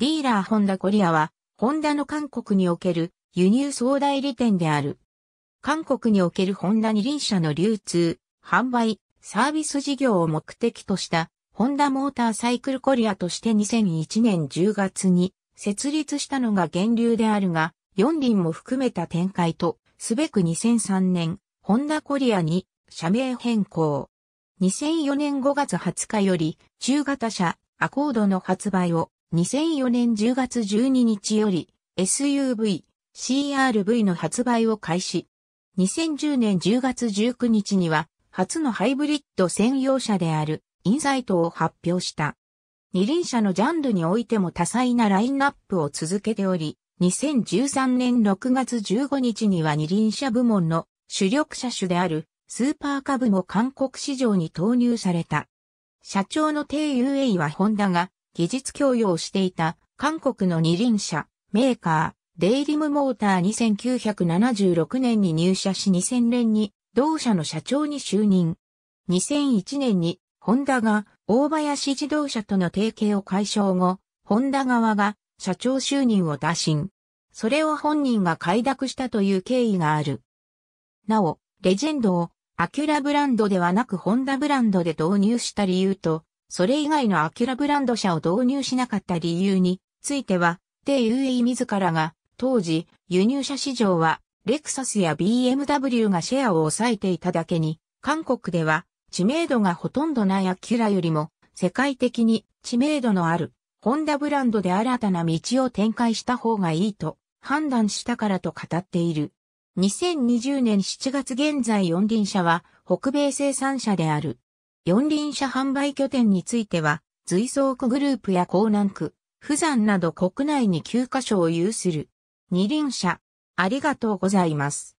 ディーラーホンダコリアは、ホンダの韓国における輸入総代理店である。韓国におけるホンダ二輪車の流通、販売、サービス事業を目的としたホンダモーターサイクルコリアとして2001年10月に設立したのが源流であるが、4輪も含めた展開と、すべく2003年、ホンダコリアに社名変更。2004年5月20日より中型車アコードの発売を2004年10月12日より SUV、CRV の発売を開始。2010年10月19日には初のハイブリッド専用車であるインサイトを発表した。二輪車のジャンルにおいても多彩なラインナップを続けており、2013年6月15日には二輪車部門の主力車種であるスーパーカブも韓国市場に投入された。社長の定 UA はホンダが技術供与をしていた韓国の二輪車、メーカー、デイリムモーター2 9 7 6年に入社し2000年に同社の社長に就任。2001年にホンダが大林自動車との提携を解消後、ホンダ側が社長就任を打診。それを本人が快諾したという経緯がある。なお、レジェンドをアキュラブランドではなくホンダブランドで導入した理由と、それ以外のアキュラブランド車を導入しなかった理由については、帝 UAE 自らが、当時、輸入車市場は、レクサスや BMW がシェアを抑えていただけに、韓国では、知名度がほとんどないアキュラよりも、世界的に知名度のある、ホンダブランドで新たな道を展開した方がいいと、判断したからと語っている。2020年7月現在四輪車は、北米生産車である四輪車販売拠点については、随走区グループや江南区、富山など国内に9カ所を有する。二輪車、ありがとうございます。